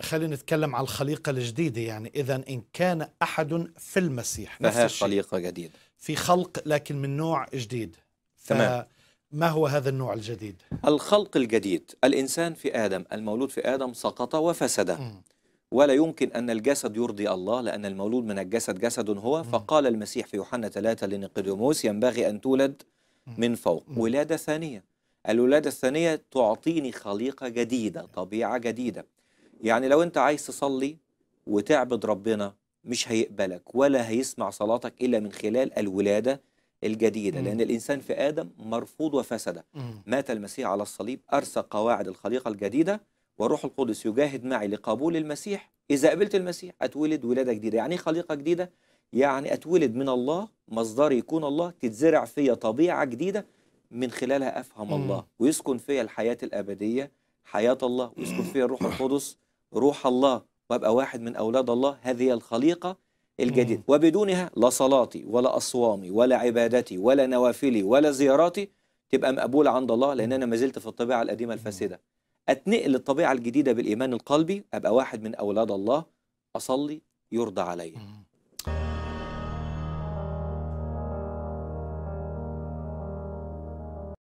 خلينا نتكلم على الخليقة الجديدة يعني إذا إن كان أحد في المسيح نفس الشيء خليقة جديدة في خلق لكن من نوع جديد تمام ما هو هذا النوع الجديد؟ الخلق الجديد الإنسان في آدم المولود في آدم سقط وفسد م. ولا يمكن أن الجسد يرضي الله لأن المولود من الجسد جسد هو م. فقال المسيح في يوحنا ثلاثة لنيقوديموس ينبغي أن تولد من فوق م. ولادة ثانية الولادة الثانية تعطيني خليقة جديدة طبيعة جديدة يعني لو انت عايز تصلي وتعبد ربنا مش هيقبلك ولا هيسمع صلاتك إلا من خلال الولادة الجديدة مم. لأن الإنسان في آدم مرفوض وفسد مات المسيح على الصليب أرسى قواعد الخليقة الجديدة وروح القدس يجاهد معي لقبول المسيح إذا قبلت المسيح أتولد ولادة جديدة يعني إيه خليقة جديدة يعني أتولد من الله مصدري يكون الله تتزرع فيا طبيعة جديدة من خلالها أفهم مم. الله ويسكن فيا الحياة الأبدية حياة الله ويسكن فيا الروح القدس روح الله وابقى واحد من أولاد الله هذه الخليقة الجديدة وبدونها لا صلاتي ولا أصوامي ولا عبادتي ولا نوافلي ولا زياراتي تبقى مقبولة عند الله لأن أنا ما زلت في الطبيعة القديمة الفاسدة أتنقل للطبيعة الجديدة بالإيمان القلبي أبقى واحد من أولاد الله أصلي يرضى عليا